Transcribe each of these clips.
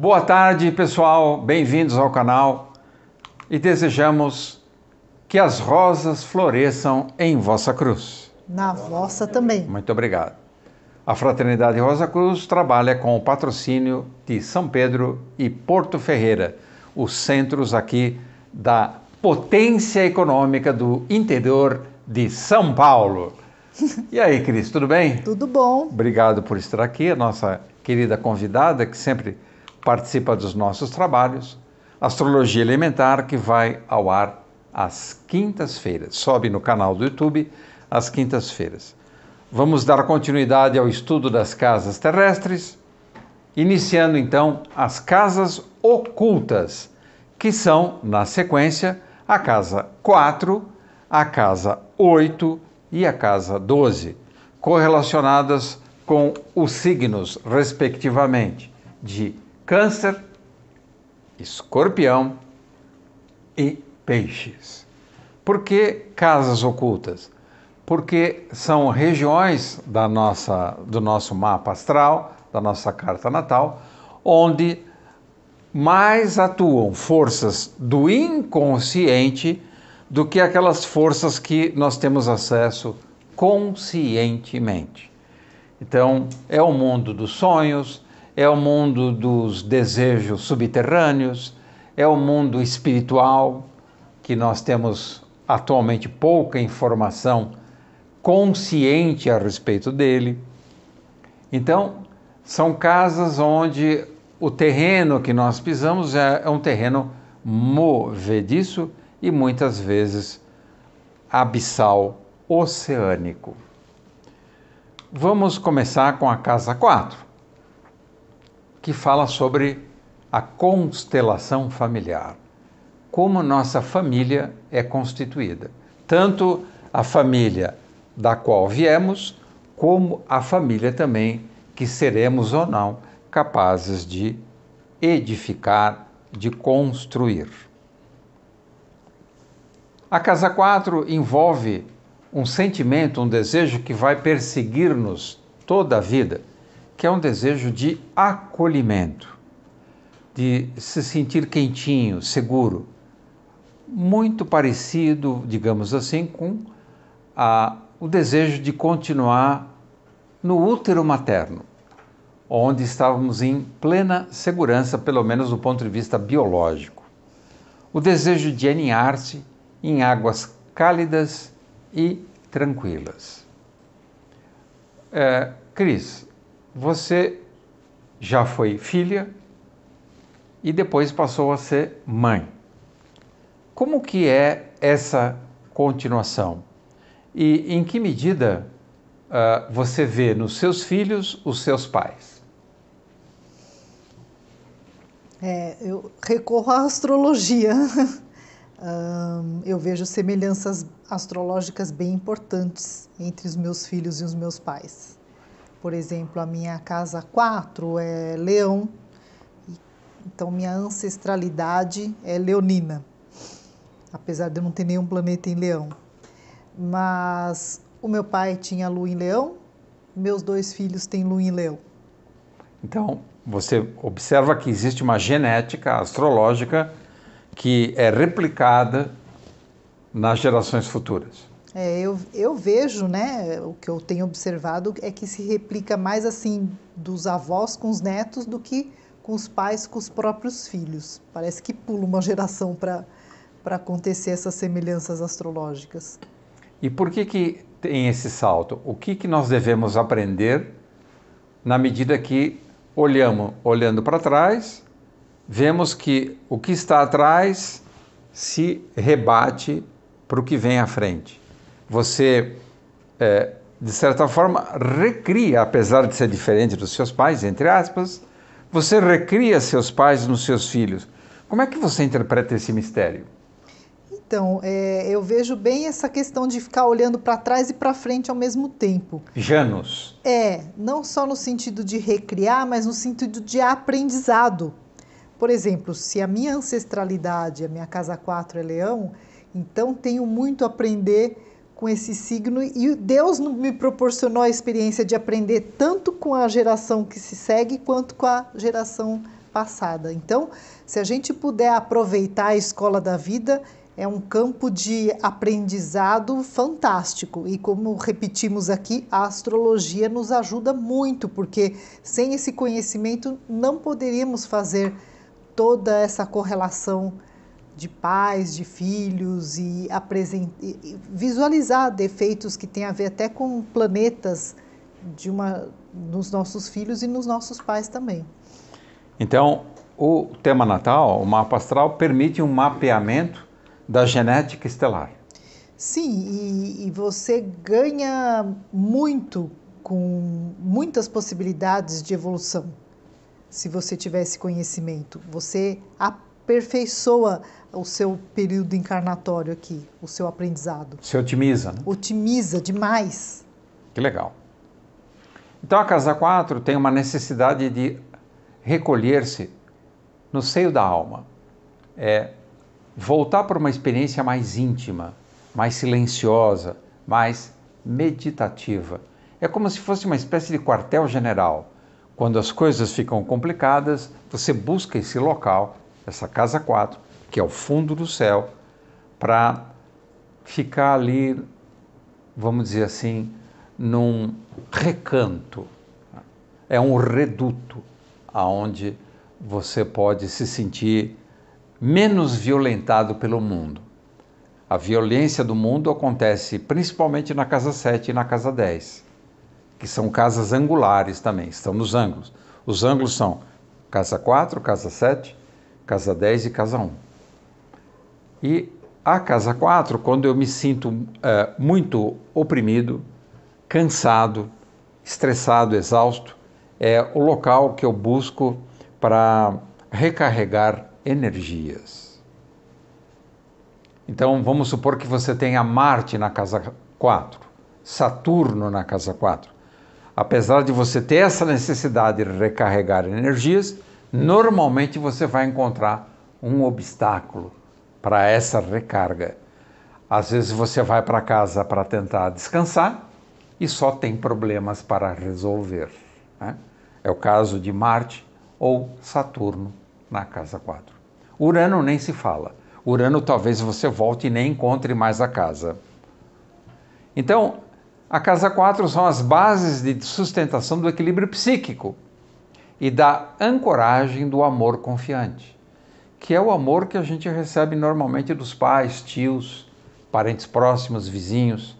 Boa tarde, pessoal. Bem-vindos ao canal e desejamos que as rosas floresçam em vossa cruz. Na vossa também. Muito obrigado. A Fraternidade Rosa Cruz trabalha com o patrocínio de São Pedro e Porto Ferreira, os centros aqui da potência econômica do interior de São Paulo. E aí, Cris, tudo bem? Tudo bom. Obrigado por estar aqui, a nossa querida convidada, que sempre participa dos nossos trabalhos, Astrologia Elementar, que vai ao ar às quintas-feiras. Sobe no canal do YouTube às quintas-feiras. Vamos dar continuidade ao estudo das casas terrestres, iniciando então as casas ocultas, que são, na sequência, a casa 4, a casa 8 e a casa 12, correlacionadas com os signos, respectivamente, de Câncer, Escorpião e Peixes. Por que casas ocultas? Porque são regiões da nossa, do nosso mapa astral, da nossa carta natal, onde mais atuam forças do inconsciente do que aquelas forças que nós temos acesso conscientemente. Então, é o mundo dos sonhos, é o mundo dos desejos subterrâneos, é o mundo espiritual, que nós temos atualmente pouca informação consciente a respeito dele. Então, são casas onde o terreno que nós pisamos é, é um terreno movediço e muitas vezes abissal oceânico. Vamos começar com a casa 4 que fala sobre a constelação familiar. Como nossa família é constituída, tanto a família da qual viemos, como a família também que seremos ou não capazes de edificar, de construir. A casa 4 envolve um sentimento, um desejo que vai perseguir-nos toda a vida que é um desejo de acolhimento, de se sentir quentinho, seguro, muito parecido, digamos assim, com a, o desejo de continuar no útero materno, onde estávamos em plena segurança, pelo menos do ponto de vista biológico. O desejo de aninhar-se em águas cálidas e tranquilas. É, Cris, você já foi filha e depois passou a ser mãe. Como que é essa continuação? E em que medida uh, você vê nos seus filhos os seus pais? É, eu recorro à astrologia. um, eu vejo semelhanças astrológicas bem importantes entre os meus filhos e os meus pais. Por exemplo, a minha casa 4 é leão, então minha ancestralidade é leonina, apesar de eu não ter nenhum planeta em leão. Mas o meu pai tinha lua em leão, meus dois filhos têm lua em leão. Então, você observa que existe uma genética astrológica que é replicada nas gerações futuras. É, eu, eu vejo, né, o que eu tenho observado é que se replica mais assim dos avós com os netos do que com os pais com os próprios filhos. Parece que pula uma geração para acontecer essas semelhanças astrológicas. E por que, que tem esse salto? O que, que nós devemos aprender na medida que olhamos, olhando para trás, vemos que o que está atrás se rebate para o que vem à frente? você, é, de certa forma, recria, apesar de ser diferente dos seus pais, entre aspas, você recria seus pais nos seus filhos. Como é que você interpreta esse mistério? Então, é, eu vejo bem essa questão de ficar olhando para trás e para frente ao mesmo tempo. Janus. É, não só no sentido de recriar, mas no sentido de aprendizado. Por exemplo, se a minha ancestralidade, a minha casa 4 é leão, então tenho muito a aprender com esse signo e Deus me proporcionou a experiência de aprender tanto com a geração que se segue quanto com a geração passada. Então, se a gente puder aproveitar a escola da vida, é um campo de aprendizado fantástico. E como repetimos aqui, a astrologia nos ajuda muito, porque sem esse conhecimento não poderíamos fazer toda essa correlação de pais, de filhos e, e visualizar defeitos que têm a ver até com planetas de uma nos nossos filhos e nos nossos pais também. Então, o tema natal, o mapa astral, permite um mapeamento da genética estelar. Sim, e, e você ganha muito com muitas possibilidades de evolução. Se você tiver esse conhecimento, você aperfeiçoa o seu período encarnatório aqui, o seu aprendizado. Se otimiza, né? Otimiza demais. Que legal. Então a casa 4 tem uma necessidade de recolher-se no seio da alma. É voltar para uma experiência mais íntima, mais silenciosa, mais meditativa. É como se fosse uma espécie de quartel-general. Quando as coisas ficam complicadas, você busca esse local, essa casa 4, que é o fundo do céu, para ficar ali, vamos dizer assim, num recanto. É um reduto aonde você pode se sentir menos violentado pelo mundo. A violência do mundo acontece principalmente na casa 7 e na casa 10, que são casas angulares também, estão nos ângulos. Os ângulos são casa 4, casa 7, casa 10 e casa 1. E a casa 4, quando eu me sinto é, muito oprimido, cansado, estressado, exausto, é o local que eu busco para recarregar energias. Então vamos supor que você tenha Marte na casa 4, Saturno na casa 4. Apesar de você ter essa necessidade de recarregar energias, normalmente você vai encontrar um obstáculo para essa recarga. Às vezes você vai para casa para tentar descansar e só tem problemas para resolver. Né? É o caso de Marte ou Saturno na casa 4. Urano nem se fala. Urano talvez você volte e nem encontre mais a casa. Então, a casa 4 são as bases de sustentação do equilíbrio psíquico e da ancoragem do amor confiante que é o amor que a gente recebe normalmente dos pais, tios, parentes próximos, vizinhos.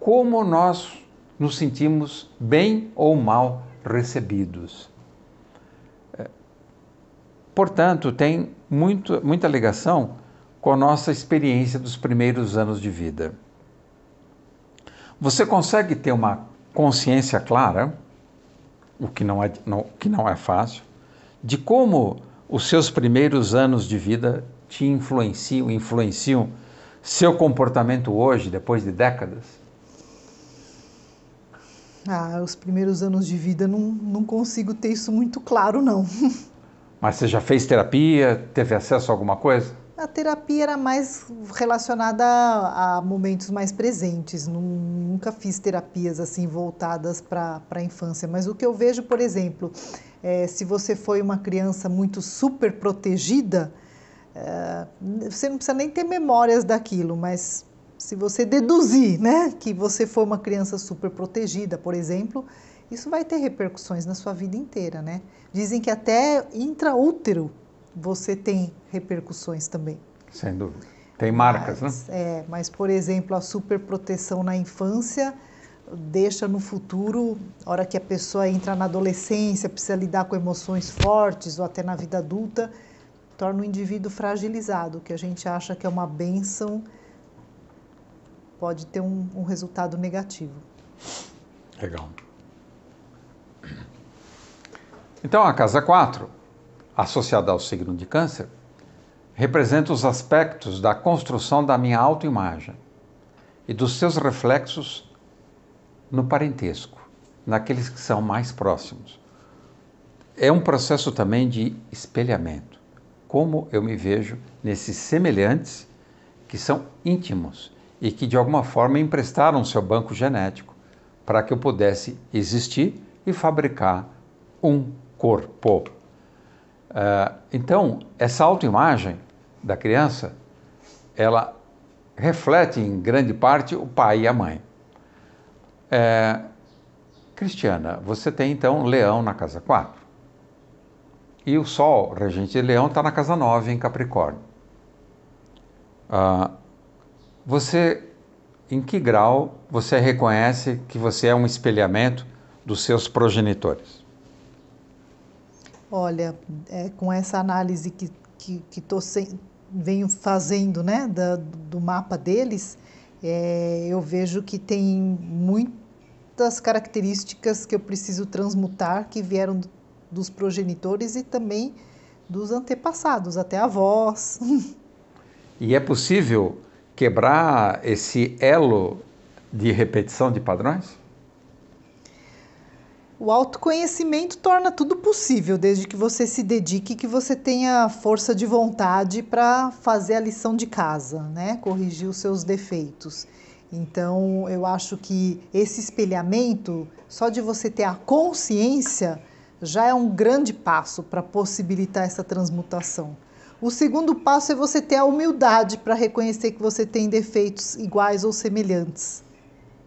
Como nós nos sentimos bem ou mal recebidos. É, portanto, tem muito, muita ligação com a nossa experiência dos primeiros anos de vida. Você consegue ter uma consciência clara, o que não é, não, que não é fácil, de como os seus primeiros anos de vida te influenciam, influenciam seu comportamento hoje, depois de décadas? Ah, os primeiros anos de vida não, não consigo ter isso muito claro, não. Mas você já fez terapia? Teve acesso a alguma coisa? A terapia era mais relacionada a, a momentos mais presentes. Nunca fiz terapias assim voltadas para a infância. Mas o que eu vejo, por exemplo, é, se você foi uma criança muito super protegida, é, você não precisa nem ter memórias daquilo, mas se você deduzir né, que você foi uma criança super protegida, por exemplo, isso vai ter repercussões na sua vida inteira, né? Dizem que até intraútero você tem repercussões também. Sem dúvida. Tem marcas, né? mas, né? É, mas, por exemplo, a super proteção na infância deixa no futuro, hora que a pessoa entra na adolescência, precisa lidar com emoções fortes ou até na vida adulta, torna o indivíduo fragilizado, que a gente acha que é uma benção, pode ter um, um resultado negativo. Legal. Então, a casa 4, associada ao signo de Câncer, representa os aspectos da construção da minha autoimagem e dos seus reflexos no parentesco, naqueles que são mais próximos. É um processo também de espelhamento. Como eu me vejo nesses semelhantes que são íntimos e que de alguma forma emprestaram seu banco genético para que eu pudesse existir e fabricar um corpo. Uh, então, essa autoimagem da criança, ela reflete em grande parte o pai e a mãe. É, Cristiana, você tem então Leão na casa 4. E o Sol, regente de Leão, está na casa 9 em Capricórnio. Ah, você, em que grau você reconhece que você é um espelhamento dos seus progenitores? Olha, é, com essa análise que, que, que tô sem, venho fazendo né, da, do mapa deles, é, eu vejo que tem muito as características que eu preciso transmutar que vieram dos progenitores e também dos antepassados, até avós. e é possível quebrar esse elo de repetição de padrões? O autoconhecimento torna tudo possível, desde que você se dedique, que você tenha força de vontade para fazer a lição de casa, né? Corrigir os seus defeitos. Então, eu acho que esse espelhamento, só de você ter a consciência, já é um grande passo para possibilitar essa transmutação. O segundo passo é você ter a humildade para reconhecer que você tem defeitos iguais ou semelhantes.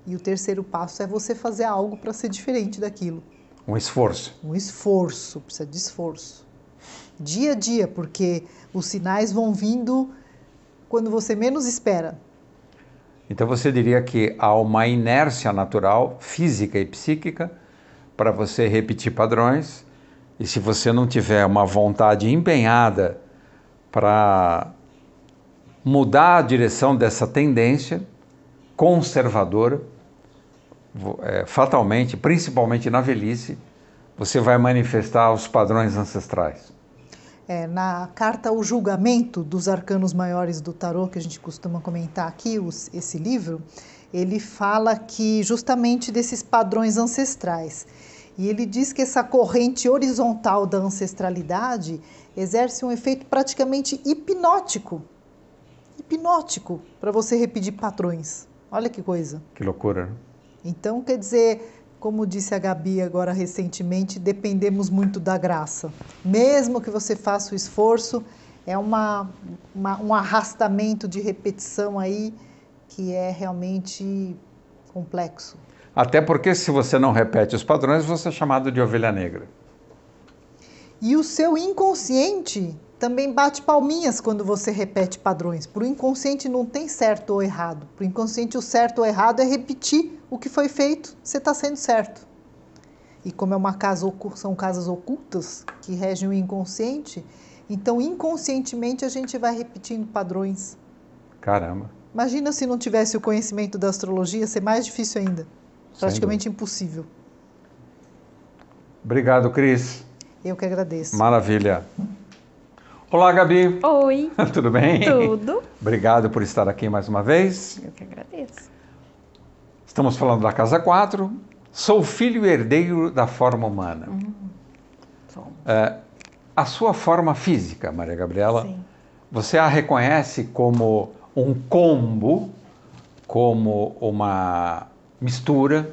E o terceiro passo é você fazer algo para ser diferente daquilo. Um esforço. Um esforço, precisa de esforço. Dia a dia, porque os sinais vão vindo quando você menos espera. Então você diria que há uma inércia natural, física e psíquica, para você repetir padrões, e se você não tiver uma vontade empenhada para mudar a direção dessa tendência conservadora, é, fatalmente, principalmente na velhice, você vai manifestar os padrões ancestrais. É, na carta O Julgamento dos Arcanos Maiores do Tarot, que a gente costuma comentar aqui, os, esse livro, ele fala que justamente desses padrões ancestrais. E ele diz que essa corrente horizontal da ancestralidade exerce um efeito praticamente hipnótico. Hipnótico para você repetir padrões. Olha que coisa. Que loucura. Né? Então, quer dizer, como disse a Gabi agora recentemente, dependemos muito da graça. Mesmo que você faça o esforço, é uma, uma, um arrastamento de repetição aí que é realmente complexo. Até porque se você não repete os padrões, você é chamado de ovelha negra. E o seu inconsciente também bate palminhas quando você repete padrões. Para o inconsciente não tem certo ou errado. Para o inconsciente o certo ou errado é repetir o que foi feito, você está sendo certo. E como é uma casa são casas ocultas que regem o inconsciente, então inconscientemente a gente vai repetindo padrões. Caramba. Imagina se não tivesse o conhecimento da astrologia, ser mais difícil ainda. Praticamente impossível. Obrigado, Cris. Eu que agradeço. Maravilha. Olá, Gabi. Oi. Tudo bem? Tudo. Obrigado por estar aqui mais uma vez. Eu que agradeço. Estamos falando da casa 4. Sou filho e herdeiro da forma humana. Uhum. É, a sua forma física, Maria Gabriela, Sim. você a reconhece como um combo, como uma mistura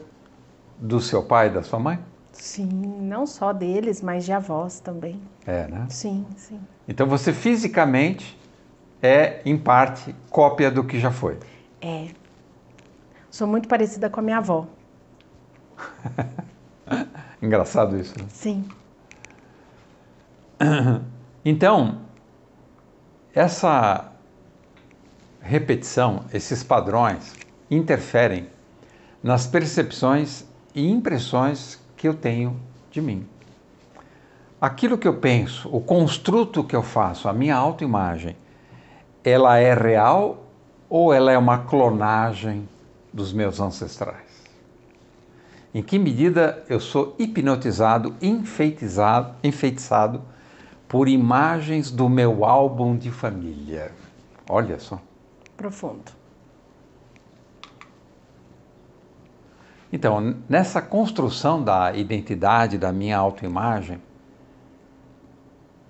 do seu pai e da sua mãe? Sim, não só deles, mas de avós também. É, né? Sim, sim. Então você fisicamente é, em parte, cópia do que já foi. É, Sou muito parecida com a minha avó. Engraçado isso. Né? Sim. Então, essa repetição, esses padrões interferem nas percepções e impressões que eu tenho de mim. Aquilo que eu penso, o construto que eu faço, a minha autoimagem, ela é real ou ela é uma clonagem dos meus ancestrais? Em que medida eu sou hipnotizado, enfeitizado, enfeitiçado por imagens do meu álbum de família? Olha só. Profundo. Então, nessa construção da identidade, da minha autoimagem,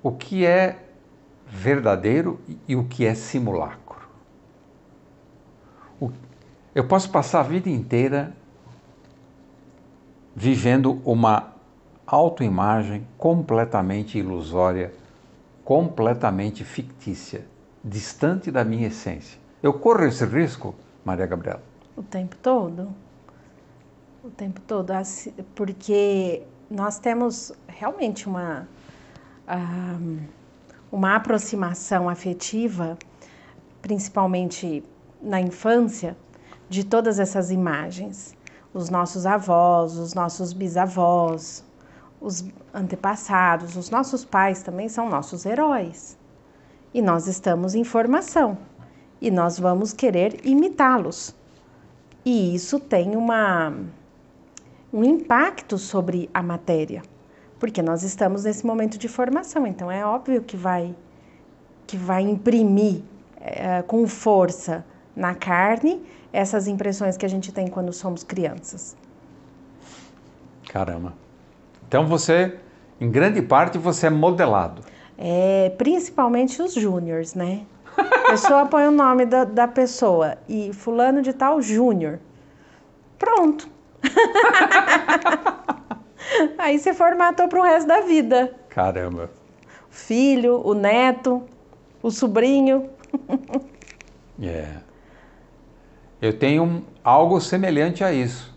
o que é verdadeiro e o que é simulacro? Eu posso passar a vida inteira vivendo uma autoimagem completamente ilusória, completamente fictícia, distante da minha essência. Eu corro esse risco, Maria Gabriela? O tempo todo. O tempo todo. Ah, porque nós temos realmente uma, ah, uma aproximação afetiva, principalmente na infância, de todas essas imagens, os nossos avós, os nossos bisavós, os antepassados, os nossos pais também são nossos heróis. E nós estamos em formação e nós vamos querer imitá-los. E isso tem uma um impacto sobre a matéria, porque nós estamos nesse momento de formação, então é óbvio que vai que vai imprimir é, com força na carne essas impressões que a gente tem quando somos crianças. Caramba. Então você, em grande parte, você é modelado. É, principalmente os júniores, né? A pessoa põe o nome da, da pessoa e fulano de tal júnior. Pronto. Aí você formatou para o resto da vida. Caramba. O filho, o neto, o sobrinho. É. yeah. Eu tenho algo semelhante a isso.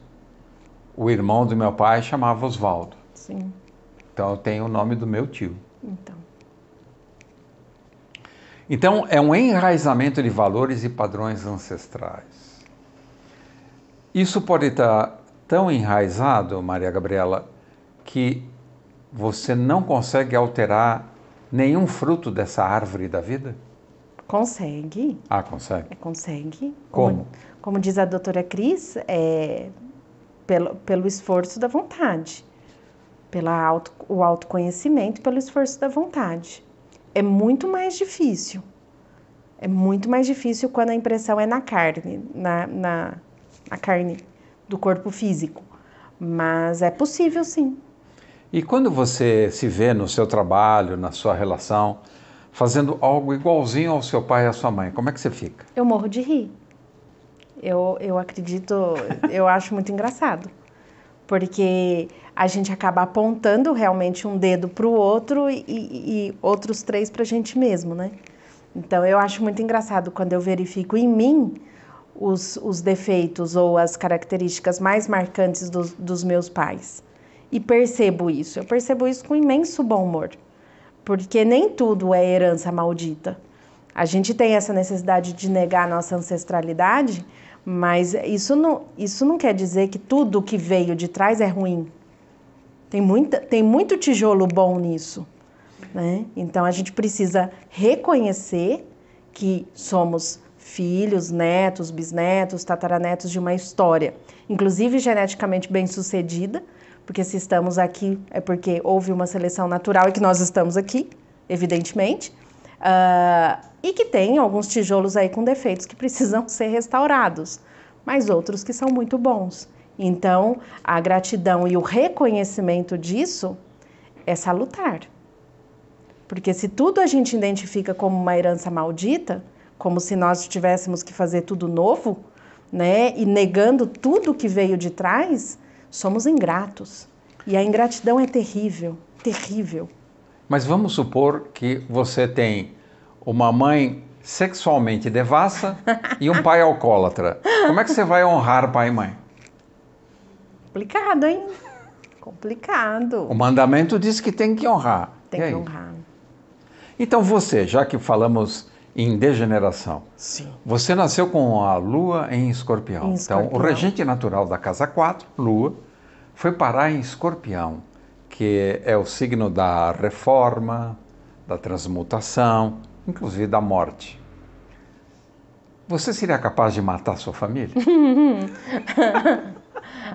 O irmão do meu pai chamava Oswaldo. Sim. Então eu tenho o nome do meu tio. Então. Então é um enraizamento de valores e padrões ancestrais. Isso pode estar tão enraizado, Maria Gabriela, que você não consegue alterar nenhum fruto dessa árvore da vida? Consegue. Ah, consegue? É, consegue. Como? como diz a doutora Cris, é, pelo, pelo esforço da vontade, pela auto, o autoconhecimento, pelo esforço da vontade. É muito mais difícil. É muito mais difícil quando a impressão é na carne, na, na, na carne do corpo físico. Mas é possível sim. E quando você se vê no seu trabalho, na sua relação, fazendo algo igualzinho ao seu pai e à sua mãe, como é que você fica? Eu morro de rir eu, eu acredito, eu acho muito engraçado. Porque a gente acaba apontando realmente um dedo para o outro e, e, outros três para a gente mesmo, né? Então eu acho muito engraçado quando eu verifico em mim os, os defeitos ou as características mais marcantes dos, dos meus pais. E percebo isso. Eu percebo isso com imenso bom humor. Porque nem tudo é herança maldita. A gente tem essa necessidade de negar a nossa ancestralidade mas isso não, isso não quer dizer que tudo que veio de trás é ruim. Tem, muita, tem muito tijolo bom nisso. Né? Então a gente precisa reconhecer que somos filhos, netos, bisnetos, tataranetos de uma história, inclusive geneticamente bem sucedida, porque se estamos aqui é porque houve uma seleção natural e que nós estamos aqui, evidentemente. Uh, e que tem alguns tijolos aí com defeitos que precisam ser restaurados, mas outros que são muito bons. Então, a gratidão e o reconhecimento disso é salutar. Porque se tudo a gente identifica como uma herança maldita, como se nós tivéssemos que fazer tudo novo, né, e negando tudo que veio de trás, somos ingratos. E a ingratidão é terrível, terrível. Mas vamos supor que você tem uma mãe sexualmente devassa e um pai alcoólatra. Como é que você vai honrar pai e mãe? Complicado, hein? Complicado. O mandamento diz que tem que honrar. Tem que honrar. Então você, já que falamos em degeneração, Sim. você nasceu com a lua em escorpião. Em escorpião. Então o regente natural da casa 4, lua, foi parar em escorpião que é o signo da reforma, da transmutação, inclusive da morte. Você seria capaz de matar sua família?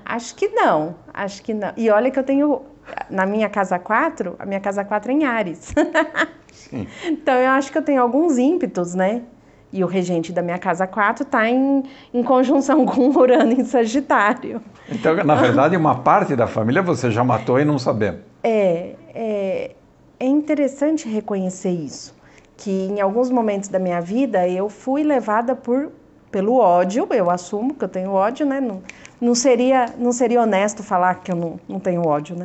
acho que não, acho que não. E olha que eu tenho na minha casa 4, a minha casa 4 é em Ares. Sim. Então eu acho que eu tenho alguns ímpetos, né? E o regente da minha casa 4 está em, em conjunção com Urano em Sagitário. Então, na verdade, uma parte da família você já matou e não sabemos. É, é, é interessante reconhecer isso. Que em alguns momentos da minha vida eu fui levada por, pelo ódio, eu assumo que eu tenho ódio, né? Não, não, seria, não seria honesto falar que eu não, não tenho ódio, né?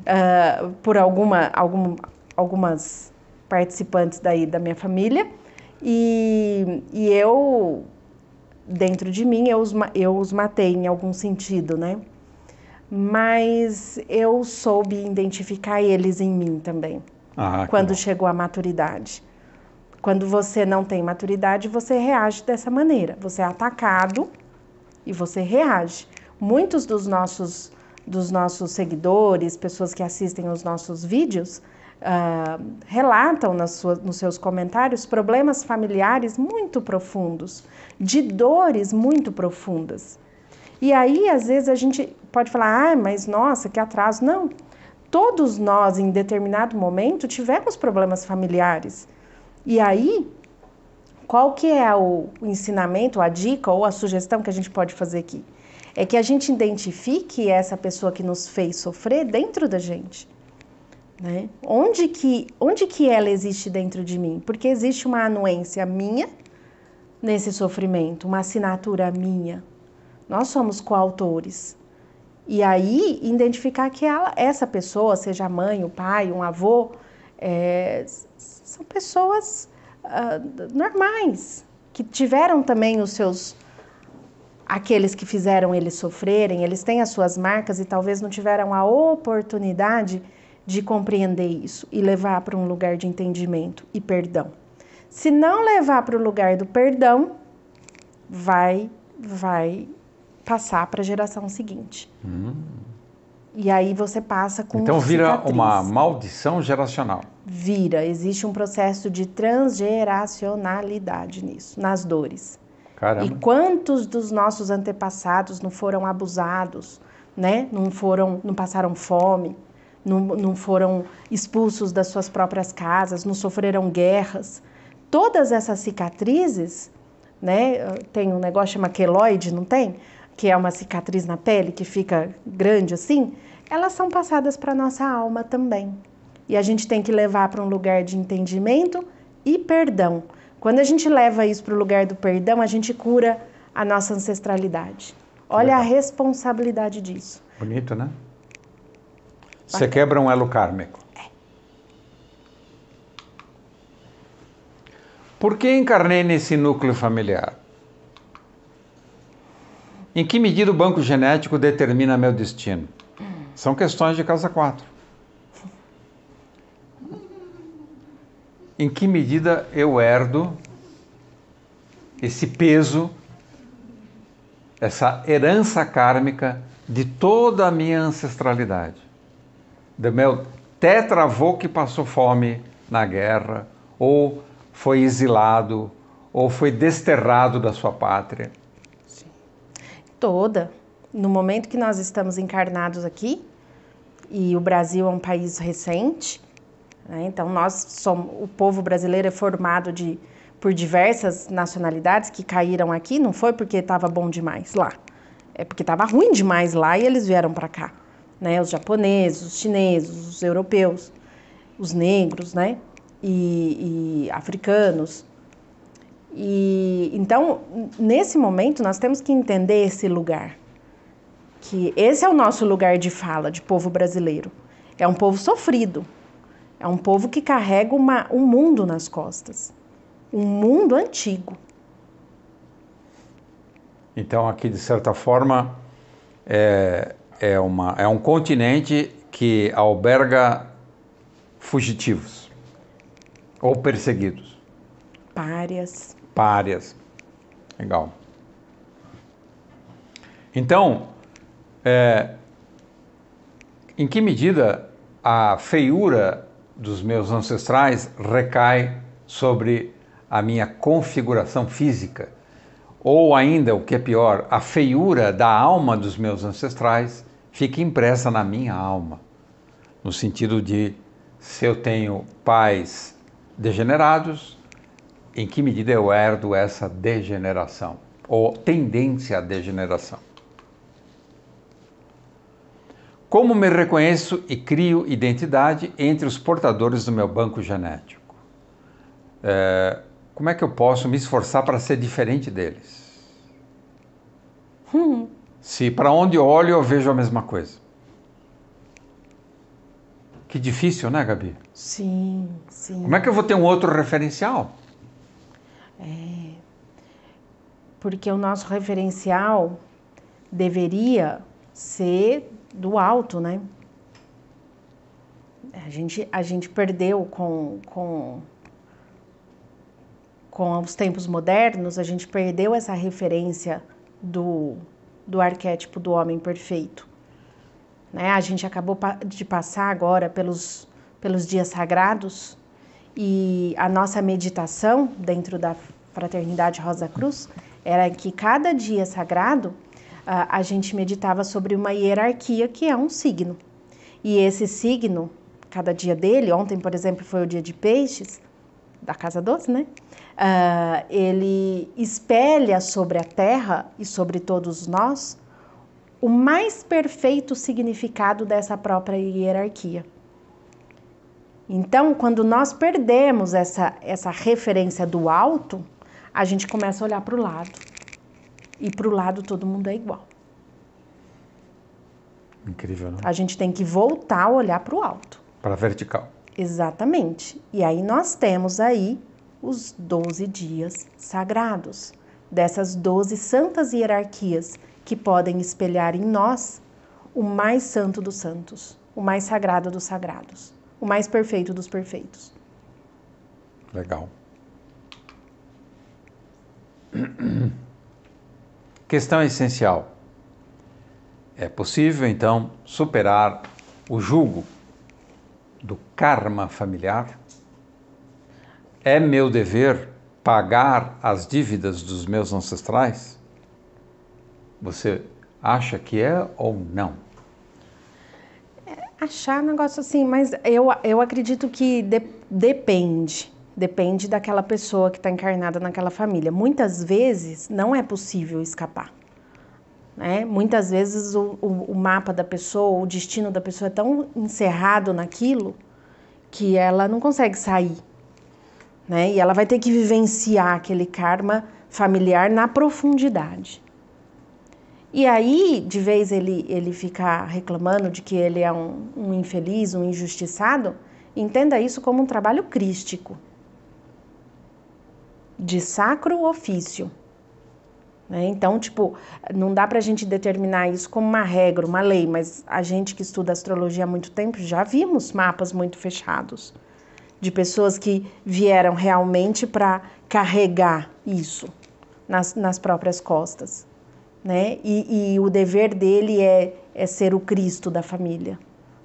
Uh, por alguma, algum, algumas participantes daí da minha família. E, e eu, dentro de mim, eu os, eu os matei em algum sentido, né? Mas eu soube identificar eles em mim também, ah, quando chegou a maturidade. Quando você não tem maturidade, você reage dessa maneira. Você é atacado e você reage. Muitos dos nossos, dos nossos seguidores, pessoas que assistem os nossos vídeos, uh, relatam nas nos seus comentários problemas familiares muito profundos, de dores muito profundas. E aí, às vezes, a gente pode falar, ah, mas nossa, que atraso. Não. Todos nós, em determinado momento, tivemos problemas familiares. E aí, qual que é o ensinamento, a dica ou a sugestão que a gente pode fazer aqui? É que a gente identifique essa pessoa que nos fez sofrer dentro da gente. Né? Onde, que, onde que ela existe dentro de mim? Porque existe uma anuência minha nesse sofrimento, uma assinatura minha. Nós somos coautores. E aí, identificar que ela, essa pessoa, seja a mãe, o pai, um avô, é, são pessoas uh, normais, que tiveram também os seus. aqueles que fizeram eles sofrerem, eles têm as suas marcas e talvez não tiveram a oportunidade de compreender isso e levar para um lugar de entendimento e perdão. Se não levar para o lugar do perdão, vai vai passar para a geração seguinte. Hum. E aí você passa com Então vira cicatriz. uma maldição geracional. Vira, existe um processo de transgeracionalidade nisso, nas dores. Caramba. E quantos dos nossos antepassados não foram abusados, né? Não foram, não passaram fome? não, não foram expulsos das suas próprias casas, não sofreram guerras. Todas essas cicatrizes, né? Tem um negócio chamado queloide, não tem? Que é uma cicatriz na pele que fica grande assim. Elas são passadas para nossa alma também. E a gente tem que levar para um lugar de entendimento e perdão. Quando a gente leva isso para o lugar do perdão, a gente cura a nossa ancestralidade. Olha Legal. a responsabilidade disso. Bonito, né? Você quebra um elo kármico. É. Por que encarnei nesse núcleo familiar? Em que medida o banco genético determina meu destino? São questões de casa 4. Em que medida eu herdo esse peso, essa herança kármica de toda a minha ancestralidade? do meu tetravô que passou fome na guerra, ou foi exilado, ou foi desterrado da sua pátria? Sim. Toda. No momento que nós estamos encarnados aqui, e o Brasil é um país recente, né? então nós somos, o povo brasileiro é formado de, por diversas nacionalidades que caíram aqui, não foi porque estava bom demais lá, é porque estava ruim demais lá e eles vieram para cá né? Os japoneses, os chineses, os europeus, os negros, né? E, e africanos. E então, nesse momento, nós temos que entender esse lugar, que esse é o nosso lugar de fala de povo brasileiro. É um povo sofrido, é um povo que carrega uma, um mundo nas costas, um mundo antigo. Então, aqui, de certa forma, é, é, uma, é um continente que alberga fugitivos ou perseguidos. Párias. Párias. Legal. Então, é, em que medida a feiura dos meus ancestrais recai sobre a minha configuração física? Ou ainda, o que é pior, a feiura da alma dos meus ancestrais fica impressa na minha alma, no sentido de se eu tenho pais degenerados, em que medida eu herdo essa degeneração ou tendência à degeneração. Como me reconheço e crio identidade entre os portadores do meu banco genético? É, como é que eu posso me esforçar para ser diferente deles? Hum. Se para onde olho eu vejo a mesma coisa. Que difícil, né, Gabi? Sim, sim. Como é que eu vou ter um outro referencial? É. Porque o nosso referencial deveria ser do alto, né? A gente, a gente perdeu com, com, com os tempos modernos, a gente perdeu essa referência do do arquétipo do homem perfeito. Né? A gente acabou de passar agora pelos, pelos dias sagrados e a nossa meditação dentro da Fraternidade Rosa Cruz era que cada dia sagrado ah, a gente meditava sobre uma hierarquia que é um signo. E esse signo, cada dia dele, ontem, por exemplo, foi o dia de peixes, da casa Doce, né? uh, ele espelha sobre a Terra e sobre todos nós o mais perfeito significado dessa própria hierarquia. Então, quando nós perdemos essa, essa referência do alto, a gente começa a olhar para o lado. E para o lado todo mundo é igual. Incrível, não? Né? A gente tem que voltar a olhar para o alto. Para vertical. Exatamente. E aí nós temos aí os doze dias sagrados, dessas doze santas hierarquias que podem espelhar em nós o mais santo dos santos, o mais sagrado dos sagrados, o mais perfeito dos perfeitos. Legal. Questão essencial. É possível, então, superar o jugo do karma familiar? É meu dever pagar as dívidas dos meus ancestrais? Você acha que é ou não? É, achar negócio assim, mas eu, eu acredito que de, depende. Depende daquela pessoa que está encarnada naquela família. Muitas vezes não é possível escapar. Né? Muitas vezes o, o, o mapa da pessoa, o destino da pessoa é tão encerrado naquilo que ela não consegue sair né? E ela vai ter que vivenciar aquele karma familiar na profundidade. E aí, de vez ele, ele ficar reclamando de que ele é um, um infeliz, um injustiçado, entenda isso como um trabalho crístico, de sacro ofício. Né? Então, tipo, não dá para a gente determinar isso como uma regra, uma lei, mas a gente que estuda astrologia há muito tempo já vimos mapas muito fechados de pessoas que vieram realmente para carregar isso nas, nas próprias costas. Né? E, e, o dever dele é, é ser o Cristo da família,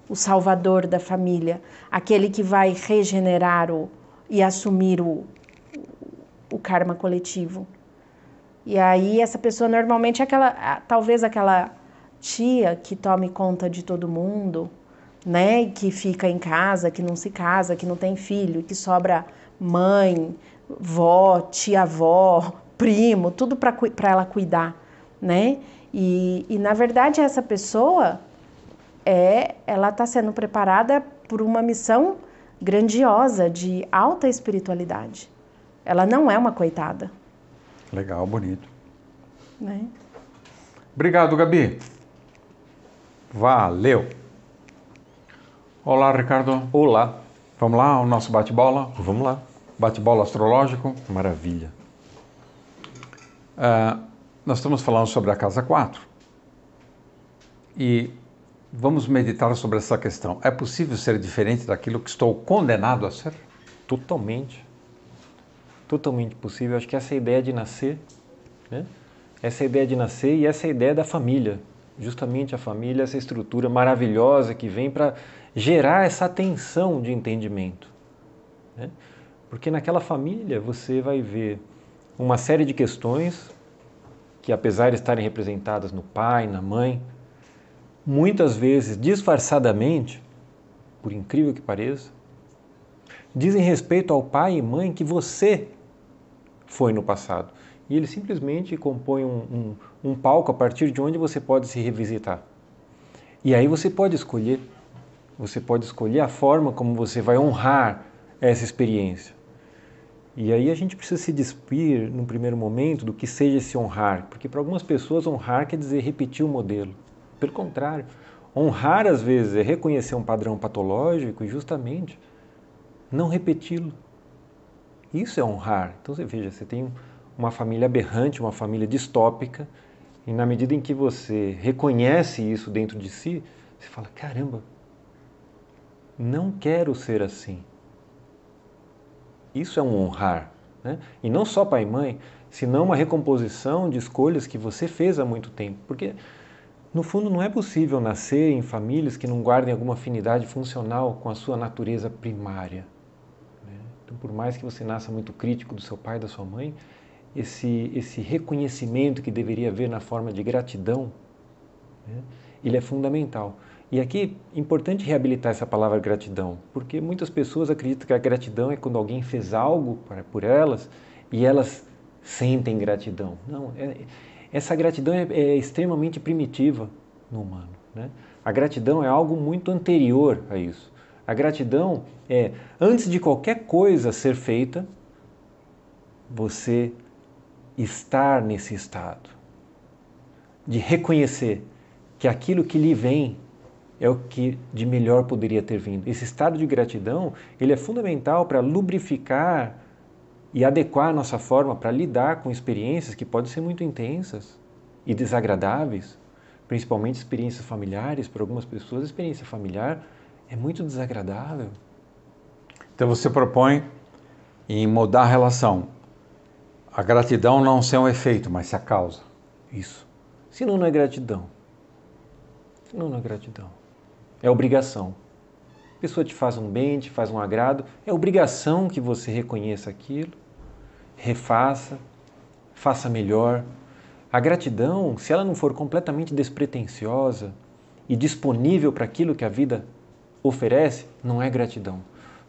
o Salvador da família, aquele que vai regenerar o, e assumir o, o karma coletivo. E aí essa pessoa normalmente é aquela, talvez aquela tia que tome conta de todo mundo, né, que fica em casa, que não se casa, que não tem filho, que sobra mãe, vó, tia-avó, primo, tudo para ela cuidar, né? E, e na verdade essa pessoa é, ela está sendo preparada por uma missão grandiosa de alta espiritualidade. Ela não é uma coitada. Legal, bonito. Né? Obrigado, Gabi. Valeu. Olá, Ricardo. Olá. Vamos lá, o nosso bate-bola? Vamos lá. Bate-bola astrológico. Maravilha. Uh, nós estamos falando sobre a casa 4 e vamos meditar sobre essa questão. É possível ser diferente daquilo que estou condenado a ser? Totalmente. Totalmente possível. Acho que essa é ideia de nascer, né? essa é ideia de nascer e essa é ideia da família, justamente a família, essa estrutura maravilhosa que vem para gerar essa tensão de entendimento. Né? Porque naquela família você vai ver uma série de questões que, apesar de estarem representadas no pai, na mãe, muitas vezes disfarçadamente, por incrível que pareça, dizem respeito ao pai e mãe que você foi no passado. E ele simplesmente compõe um, um, um palco a partir de onde você pode se revisitar. E aí você pode escolher você pode escolher a forma como você vai honrar essa experiência. E aí a gente precisa se despir, no primeiro momento, do que seja esse honrar. Porque para algumas pessoas honrar quer dizer repetir o modelo. Pelo contrário, honrar às vezes é reconhecer um padrão patológico e justamente não repeti-lo. Isso é honrar. Então você veja, você tem uma família aberrante, uma família distópica, e na medida em que você reconhece isso dentro de si, você fala: caramba, não quero ser assim. Isso é um honrar. Né? E não só pai e mãe, senão uma recomposição de escolhas que você fez há muito tempo. Porque, no fundo, não é possível nascer em famílias que não guardem alguma afinidade funcional com a sua natureza primária. Né? Então, por mais que você nasça muito crítico do seu pai e da sua mãe, esse, esse reconhecimento que deveria haver na forma de gratidão, né? ele é fundamental. E aqui é importante reabilitar essa palavra gratidão, porque muitas pessoas acreditam que a gratidão é quando alguém fez algo para, por elas e elas sentem gratidão. Não, é, essa gratidão é, é, extremamente primitiva no humano. Né? A gratidão é algo muito anterior a isso. A gratidão é, antes de qualquer coisa ser feita, você estar nesse estado de reconhecer que aquilo que lhe vem é o que de melhor poderia ter vindo. Esse estado de gratidão, ele é fundamental para lubrificar e adequar a nossa forma para lidar com experiências que podem ser muito intensas e desagradáveis, principalmente experiências familiares, para algumas pessoas a experiência familiar é muito desagradável. Então você propõe em mudar a relação. A gratidão não ser um efeito, mas ser a causa. Isso. Senão não é gratidão. Senão não é gratidão é obrigação. A pessoa te faz um bem, te faz um agrado, é obrigação que você reconheça aquilo, refaça, faça melhor. A gratidão, se ela não for completamente despretensiosa e disponível para aquilo que a vida oferece, não é gratidão.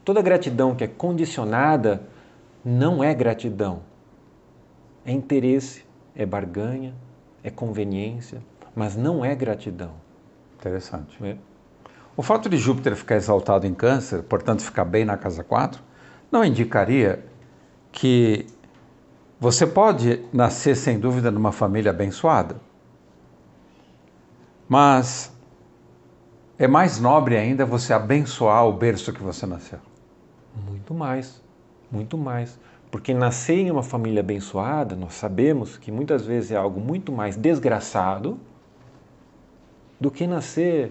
Toda gratidão que é condicionada não é gratidão. É interesse, é barganha, é conveniência, mas não é gratidão. Interessante. É. O fato de Júpiter ficar exaltado em Câncer, portanto ficar bem na casa 4, não indicaria que você pode nascer sem dúvida numa família abençoada, mas é mais nobre ainda você abençoar o berço que você nasceu. Muito mais, muito mais. Porque nascer em uma família abençoada, nós sabemos que muitas vezes é algo muito mais desgraçado do que nascer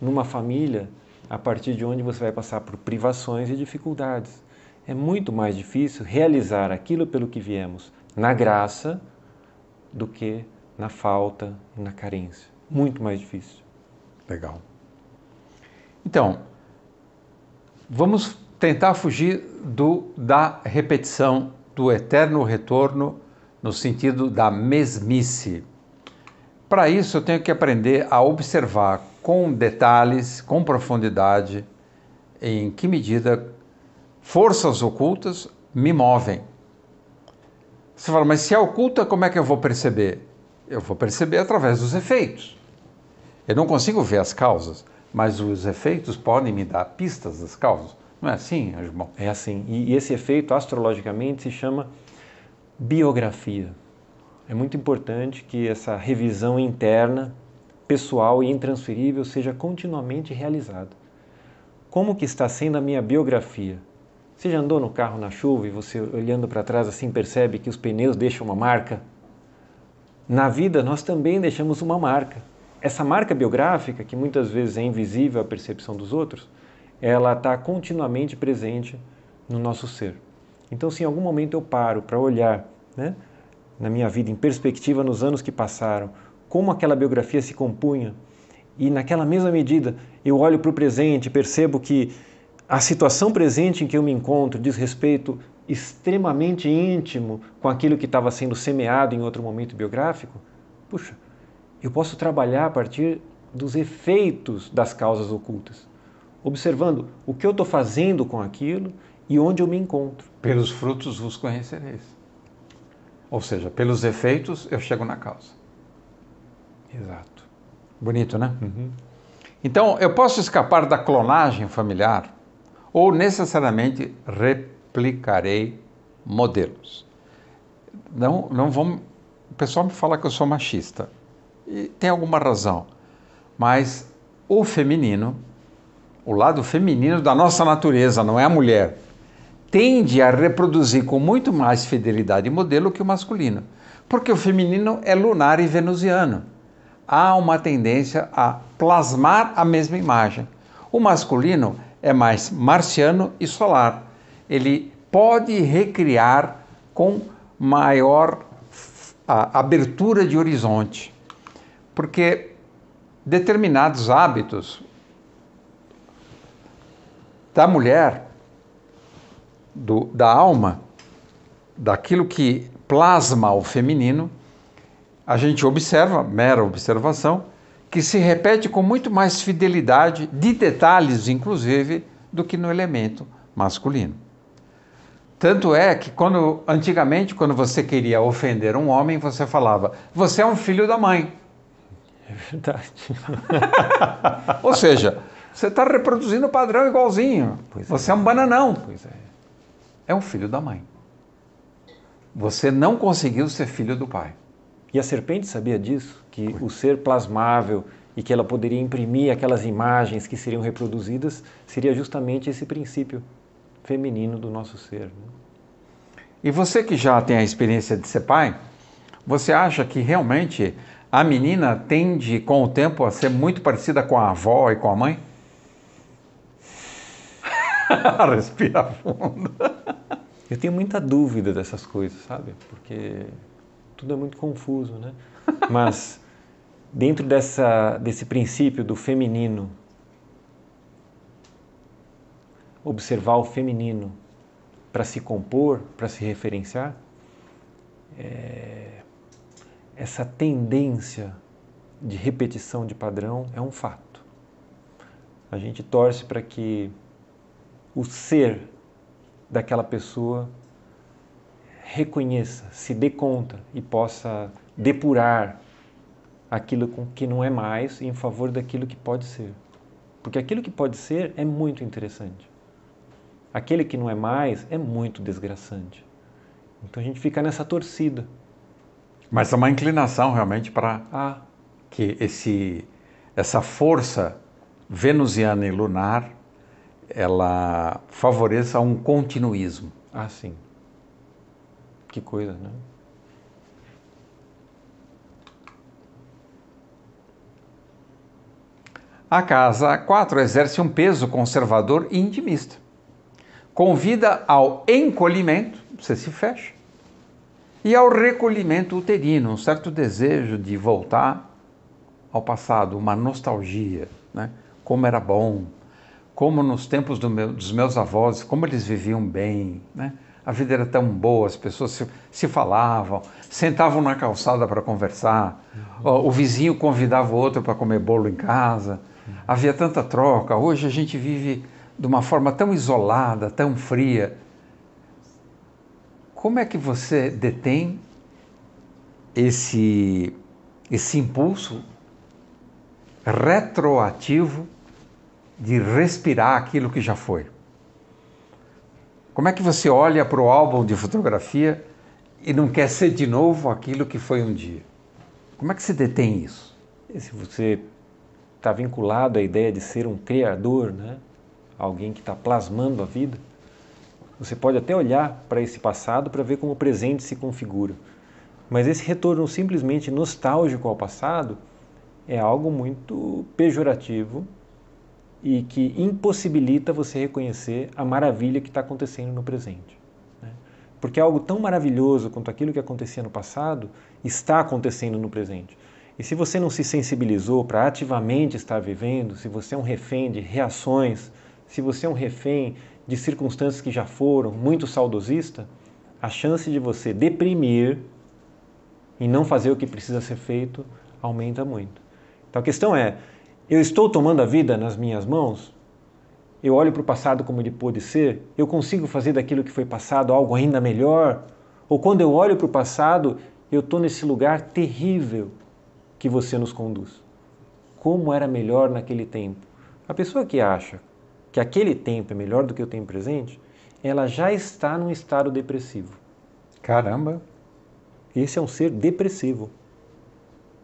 numa família a partir de onde você vai passar por privações e dificuldades. É muito mais difícil realizar aquilo pelo que viemos na graça do que na falta e na carência. Muito mais difícil. Legal. Então, vamos tentar fugir do da repetição do eterno retorno no sentido da mesmice. Para isso, eu tenho que aprender a observar com detalhes, com profundidade, em que medida forças ocultas me movem. Você fala, mas se é oculta, como é que eu vou perceber? Eu vou perceber através dos efeitos. Eu não consigo ver as causas, mas os efeitos podem me dar pistas das causas. Não é assim, bom. É assim. E, e esse efeito, astrologicamente, se chama biografia. É muito importante que essa revisão interna pessoal e intransferível seja continuamente realizado. Como que está sendo a minha biografia? Você já andou no carro na chuva e você olhando para trás assim percebe que os pneus deixam uma marca? Na vida nós também deixamos uma marca. Essa marca biográfica, que muitas vezes é invisível à percepção dos outros, ela está continuamente presente no nosso ser. Então, se em algum momento eu paro para olhar né, na minha vida em perspectiva nos anos que passaram, como aquela biografia se compunha. E naquela mesma medida, eu olho para o presente, percebo que a situação presente em que eu me encontro diz respeito extremamente íntimo com aquilo que estava sendo semeado em outro momento biográfico. Puxa, eu posso trabalhar a partir dos efeitos das causas ocultas, observando o que eu estou fazendo com aquilo e onde eu me encontro. Pelos frutos vos conhecereis. Ou seja, pelos efeitos eu chego na causa. Exato. Bonito, né? Uhum. Então, eu posso escapar da clonagem familiar ou necessariamente replicarei modelos. Não, não vão. O pessoal me fala que eu sou machista. E tem alguma razão. Mas o feminino, o lado feminino da nossa natureza, não é a mulher, tende a reproduzir com muito mais fidelidade modelo que o masculino. Porque o feminino é lunar e venusiano há uma tendência a plasmar a mesma imagem. O masculino é mais marciano e solar. Ele pode recriar com maior abertura de horizonte, porque determinados hábitos da mulher, do, da alma, daquilo que plasma o feminino, a gente observa, mera observação, que se repete com muito mais fidelidade, de detalhes inclusive, do que no elemento masculino. Tanto é que quando antigamente, quando você queria ofender um homem, você falava: "Você é um filho da mãe". É verdade. Ou seja, você está reproduzindo o padrão igualzinho. Pois é. você é. é. um bananão. Pois é. é um filho da mãe. Você não conseguiu ser filho do pai. E a serpente sabia disso, que o ser plasmável e que ela poderia imprimir aquelas imagens que seriam reproduzidas seria justamente esse princípio feminino do nosso ser. Né? E você que já tem a experiência de ser pai, você acha que realmente a menina tende com o tempo a ser muito parecida com a avó e com a mãe? Respira fundo. Eu tenho muita dúvida dessas coisas, sabe? Porque tudo é muito confuso, né? Mas dentro dessa, desse princípio do feminino, observar o feminino para se compor, para se referenciar, é, essa tendência de repetição de padrão é um fato. A gente torce para que o ser daquela pessoa reconheça, se dê conta e possa depurar aquilo que não é mais em favor daquilo que pode ser. Porque aquilo que pode ser é muito interessante. Aquele que não é mais é muito desgraçante. Então a gente fica nessa torcida. Mas é uma inclinação realmente para ah. que esse, essa força venusiana e lunar ela favoreça um continuismo. Ah, sim que coisa, né? A casa 4 exerce um peso conservador e intimista. Convida ao encolhimento, você se fecha, e ao recolhimento uterino, um certo desejo de voltar ao passado, uma nostalgia, né? como era bom, como nos tempos do meu, dos meus avós, como eles viviam bem, né? A vida era tão boa, as pessoas se, se falavam, sentavam na calçada para conversar, uhum. o, o, vizinho convidava o outro para comer bolo em casa. Uhum. Havia tanta troca. Hoje a gente vive de uma forma tão isolada, tão fria. Como é que você detém esse, esse impulso retroativo de respirar aquilo que já foi? Como é que você olha para o álbum de fotografia e não quer ser de novo aquilo que foi um dia? Como é que se detém isso? Se você está vinculado à ideia de ser um criador, né? alguém que está plasmando a vida, você pode até olhar para esse passado para ver como o presente se configura. Mas esse retorno simplesmente nostálgico ao passado é algo muito pejorativo e que impossibilita você reconhecer a maravilha que está acontecendo no presente. Né? Porque algo tão maravilhoso quanto aquilo que acontecia no passado está acontecendo no presente. E se você não se sensibilizou para ativamente estar vivendo, se você é um refém de reações, se você é um refém de circunstâncias que já foram, muito saudosista, a chance de você deprimir e não fazer o que precisa ser feito aumenta muito. Então a questão é: eu estou tomando a vida nas minhas mãos? Eu olho para o passado como ele pôde ser? Eu consigo fazer daquilo que foi passado algo ainda melhor? Ou quando eu olho para o passado, eu estou nesse lugar terrível que você nos conduz? Como era melhor naquele tempo? A pessoa que acha que aquele tempo é melhor do que o tempo presente, ela já está num estado depressivo. Caramba! Esse é um ser depressivo.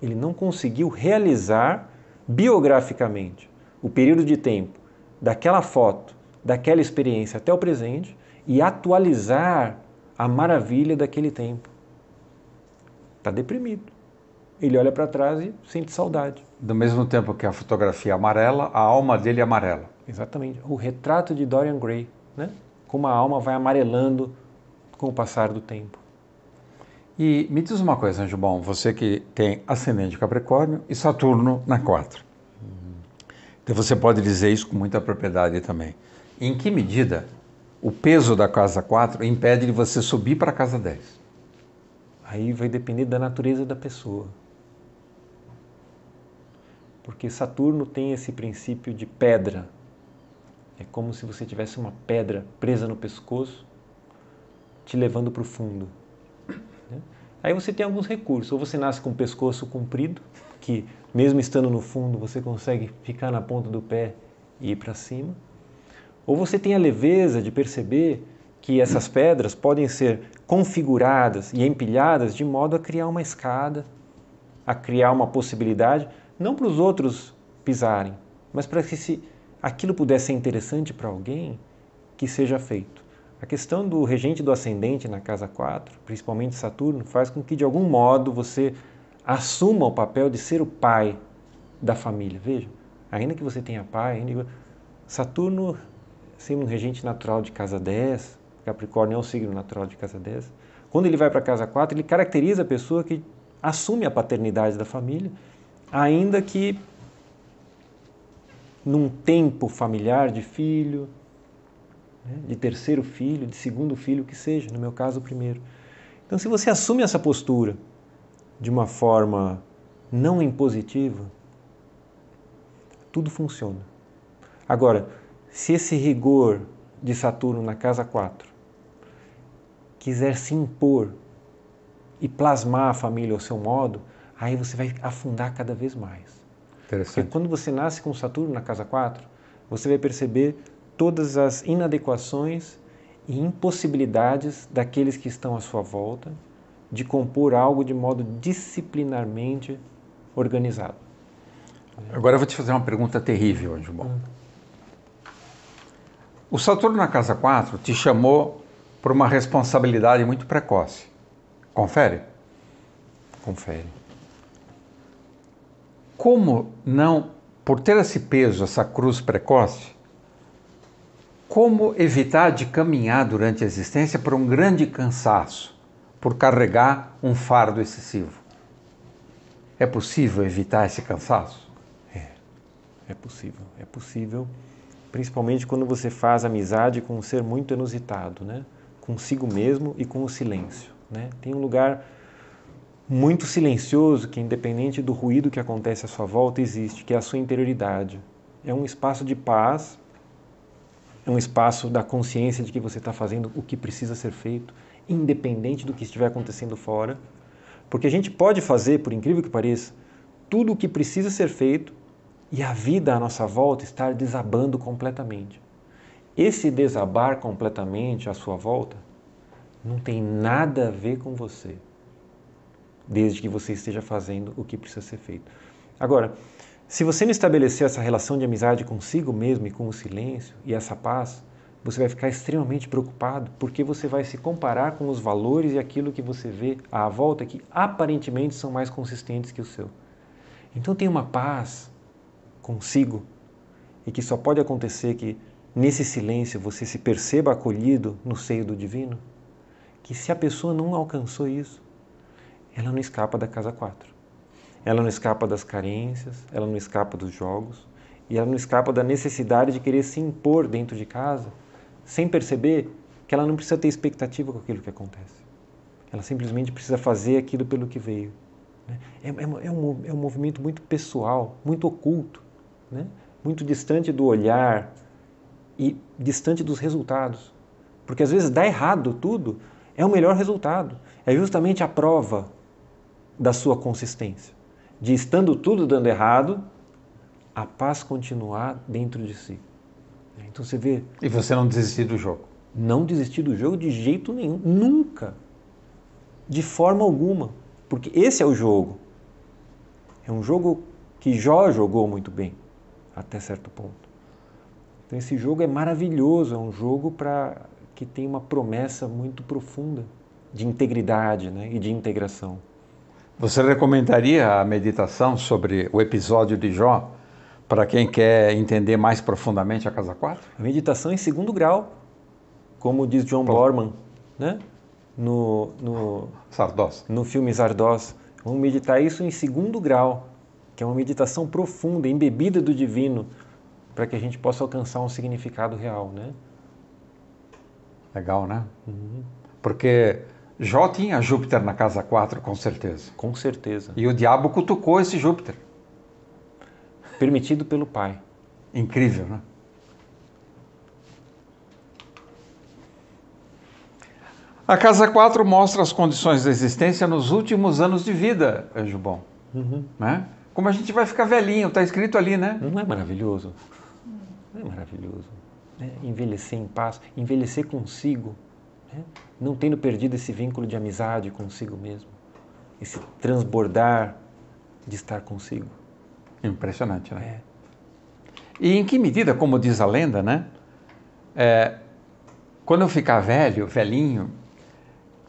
Ele não conseguiu realizar biograficamente o período de tempo daquela foto, daquela experiência até o presente e atualizar a maravilha daquele tempo. Está deprimido. Ele olha para trás e sente saudade. Do mesmo tempo que a fotografia amarela, a alma dele é amarela. Exatamente. O retrato de Dorian Gray, né? Como a alma vai amarelando com o passar do tempo. E me diz uma coisa, Anjo Bom, você que tem ascendente Capricórnio e Saturno na 4. Uhum. Então você pode dizer isso com muita propriedade também. Em que medida o peso da casa 4 impede de você subir para a casa 10? Aí vai depender da natureza da pessoa. Porque Saturno tem esse princípio de pedra. É como se você tivesse uma pedra presa no pescoço, te levando para o fundo. Aí você tem alguns recursos, ou você nasce com o pescoço comprido, que mesmo estando no fundo você consegue ficar na ponta do pé e ir para cima, ou você tem a leveza de perceber que essas pedras podem ser configuradas e empilhadas de modo a criar uma escada, a criar uma possibilidade, não para os outros pisarem, mas para que se aquilo pudesse ser interessante para alguém, que seja feito. A questão do regente do ascendente na casa 4, principalmente Saturno, faz com que de algum modo você assuma o papel de ser o pai da família. Veja, ainda que você tenha pai, ainda... Saturno, sendo um regente natural de casa 10, Capricórnio é um signo natural de casa 10, quando ele vai para casa 4, ele caracteriza a pessoa que assume a paternidade da família, ainda que num tempo familiar de filho, né? de terceiro filho, de segundo filho, que seja, no meu caso, o primeiro. Então, se você assume essa postura de uma forma não impositiva, tudo funciona. Agora, se esse rigor de Saturno na casa 4 quiser se impor e plasmar a família ao seu modo, aí você vai afundar cada vez mais. Porque quando você nasce com Saturno na casa 4, você vai perceber todas as inadequações e impossibilidades daqueles que estão à sua volta de compor algo de modo disciplinarmente organizado. Agora eu vou te fazer uma pergunta terrível, Anjo Bom. Hum. O Saturno na casa 4 te chamou por uma responsabilidade muito precoce. Confere? Confere. Como não, por ter esse peso, essa cruz precoce, como evitar de caminhar durante a existência por um grande cansaço, por carregar um fardo excessivo? É possível evitar esse cansaço? É, é possível. É possível, principalmente quando você faz amizade com um ser muito inusitado, né? consigo mesmo e com o silêncio. Né? Tem um lugar muito silencioso que, independente do ruído que acontece à sua volta, existe, que é a sua interioridade. É um espaço de paz é um espaço da consciência de que você está fazendo o que precisa ser feito, independente do que estiver acontecendo fora. Porque a gente pode fazer, por incrível que pareça, tudo o que precisa ser feito e a vida à nossa volta estar desabando completamente. Esse desabar completamente à sua volta não tem nada a ver com você, desde que você esteja fazendo o que precisa ser feito. Agora, se você não estabelecer essa relação de amizade consigo mesmo e com o silêncio e essa paz, você vai ficar extremamente preocupado porque você vai se comparar com os valores e aquilo que você vê à volta que aparentemente são mais consistentes que o seu. Então tem uma paz consigo e que só pode acontecer que nesse silêncio você se perceba acolhido no seio do divino, que se a pessoa não alcançou isso, ela não escapa da casa 4 ela não escapa das carências, ela não escapa dos jogos e ela não escapa da necessidade de querer se impor dentro de casa, sem perceber que ela não precisa ter expectativa com aquilo que acontece. Ela simplesmente precisa fazer aquilo pelo que veio. Né? É, é, é, um, é um movimento muito pessoal, muito oculto, né? muito distante do olhar e distante dos resultados. Porque às vezes dá errado tudo, é o melhor resultado. É justamente a prova da sua consistência de estando tudo dando errado, a paz continuar dentro de si. Então você vê. E você não desistir do jogo? Não desistir do jogo de jeito nenhum, nunca, de forma alguma, porque esse é o jogo. É um jogo que Jó jogou muito bem, até certo ponto. Então esse jogo é maravilhoso, é um jogo para que tem uma promessa muito profunda de integridade né, e de integração. Você recomendaria a meditação sobre o episódio de Jó para quem quer entender mais profundamente a casa 4? A meditação em segundo grau, como diz John Pronto. Borman, né? No, no, Sardos. no filme Sardos. Vamos meditar isso em segundo grau, que é uma meditação profunda, embebida do divino, para que a gente possa alcançar um significado real, né? Legal, né? Uhum. Porque Jó tinha Júpiter na casa 4, com certeza. Com certeza. E o diabo cutucou esse Júpiter. Permitido pelo Pai. Incrível, né? A casa 4 mostra as condições da existência nos últimos anos de vida, Jubão. Uhum. Né? Como a gente vai ficar velhinho, está escrito ali, né? Não é maravilhoso? Não é maravilhoso. É envelhecer em paz, envelhecer consigo. Né? não tendo perdido esse vínculo de amizade consigo mesmo, esse transbordar de estar consigo. Impressionante, né? É. E em que medida, como diz a lenda, né? É, quando eu ficar velho, velhinho,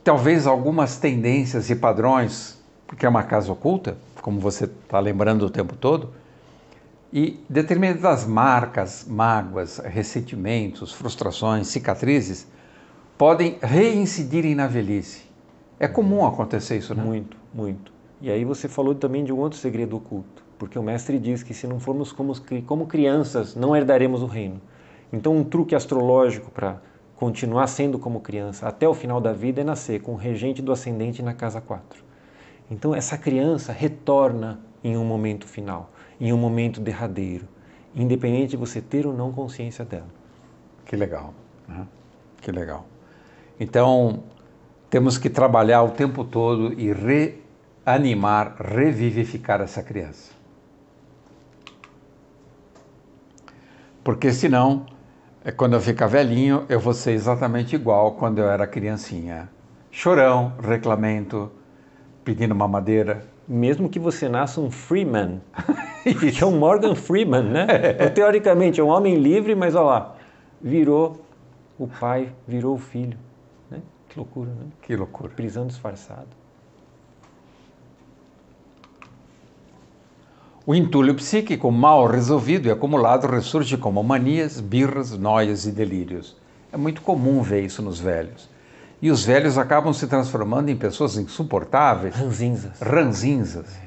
talvez algumas tendências e padrões, porque é uma casa oculta, como você está lembrando o tempo todo, e determinadas marcas, mágoas, ressentimentos, frustrações, cicatrizes, podem reincidirem na velhice. É comum acontecer isso, né? Muito, muito. E aí você falou também de um outro segredo oculto, porque o mestre diz que se não formos como, como crianças, não herdaremos o reino. Então, um truque astrológico para continuar sendo como criança até o final da vida é nascer com o regente do ascendente na casa 4. Então, essa criança retorna em um momento final, em um momento derradeiro, independente de você ter ou não consciência dela. Que legal, né? que legal. Então, temos que trabalhar o tempo todo e reanimar, revivificar essa criança. Porque senão, é quando eu ficar velhinho, eu vou ser exatamente igual quando eu era criancinha. Chorão, reclamento, pedindo uma madeira. Mesmo que você nasça um freeman. que é um Morgan Freeman, né? É. teoricamente é um homem livre, mas olha lá, virou o pai, virou o filho. Que loucura, né? Que loucura. Prisão disfarçada. O entulho psíquico mal resolvido e acumulado ressurge como manias, birras, noias e delírios. É muito comum ver isso nos velhos. E os velhos acabam se transformando em pessoas insuportáveis. Ranzinzas. Ranzinzas.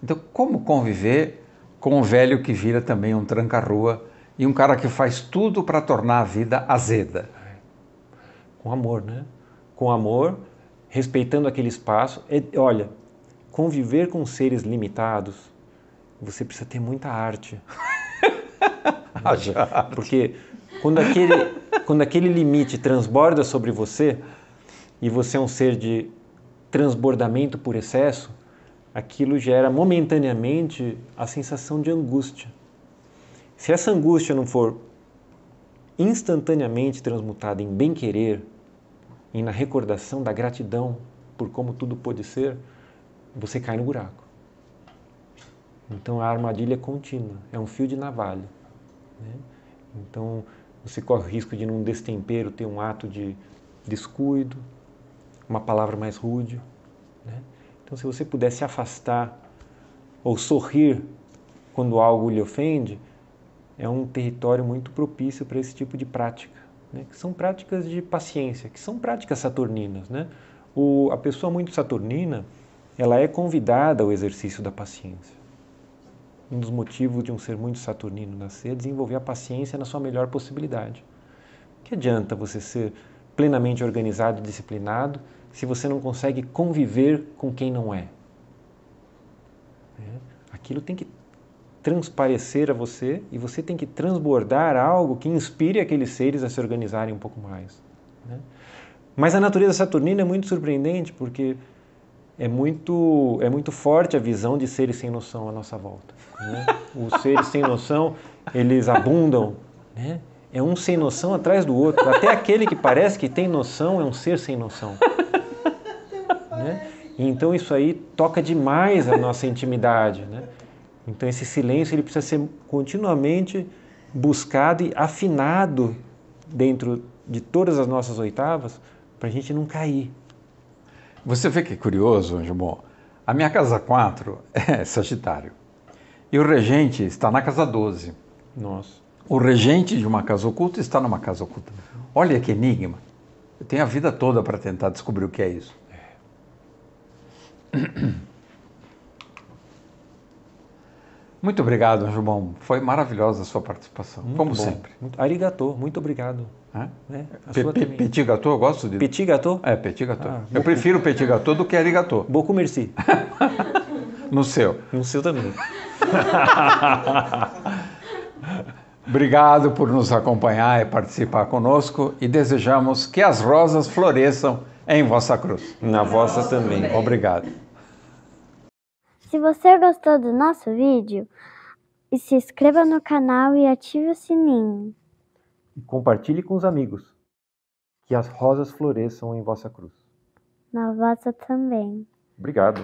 Então, como conviver com um velho que vira também um tranca-rua e um cara que faz tudo para tornar a vida azeda? Com amor, né? com amor, respeitando aquele espaço. E, é, olha, conviver com seres limitados, você precisa ter muita arte. arte. Ah, Porque quando aquele, quando aquele limite transborda sobre você e você é um ser de transbordamento por excesso, aquilo gera momentaneamente a sensação de angústia. Se essa angústia não for instantaneamente transmutada em bem-querer, e na recordação da gratidão por como tudo pode ser, você cai no buraco. Então a armadilha é contínua, é um fio de navalha. Né? Então você corre o risco de, num destempero, ter um ato de descuido, uma palavra mais rude. Né? Então, se você puder se afastar ou sorrir quando algo lhe ofende, é um território muito propício para esse tipo de prática né, que são práticas de paciência, que são práticas saturninas. Né? O, a pessoa muito saturnina, ela é convidada ao exercício da paciência. Um dos motivos de um ser muito saturnino nascer é desenvolver a paciência na sua melhor possibilidade. Que adianta você ser plenamente organizado e disciplinado se você não consegue conviver com quem não é? é aquilo tem que transparecer a você e você tem que transbordar algo que inspire aqueles seres a se organizarem um pouco mais. Né? Mas a natureza saturnina é muito surpreendente porque é muito, é muito forte a visão de seres sem noção à nossa volta. Né? Os seres sem noção, eles abundam. Né? É um sem noção atrás do outro. Até aquele que parece que tem noção é um ser sem noção. Né? Então isso aí toca demais a nossa intimidade. Né? Então esse silêncio ele precisa ser continuamente buscado e afinado dentro de todas as nossas oitavas para a gente não cair. Você vê que é curioso, Anjo A minha casa 4 é Sagitário. E o regente está na casa 12. Nossa. O regente de uma casa oculta está numa casa oculta. Olha que enigma. Eu tenho a vida toda para tentar descobrir o que é isso. É. Muito obrigado, João. Foi maravilhosa a sua participação, muito como bom. sempre. Arigatô, Arigato, muito obrigado. É? É, petit gâteau, eu gosto de... Petit gâteau? É, petit gâteau. Ah, eu prefiro petit gâteau do que arigato. Beaucoup merci. no seu. No seu também. Obrigado por nos acompanhar e participar conosco e desejamos que as rosas floresçam em vossa cruz. Na vossa também. Obrigado. Se você gostou do nosso vídeo, se inscreva no canal e ative o sininho. E compartilhe com os amigos. Que as rosas floresçam em vossa cruz. Na vossa também. Obrigado.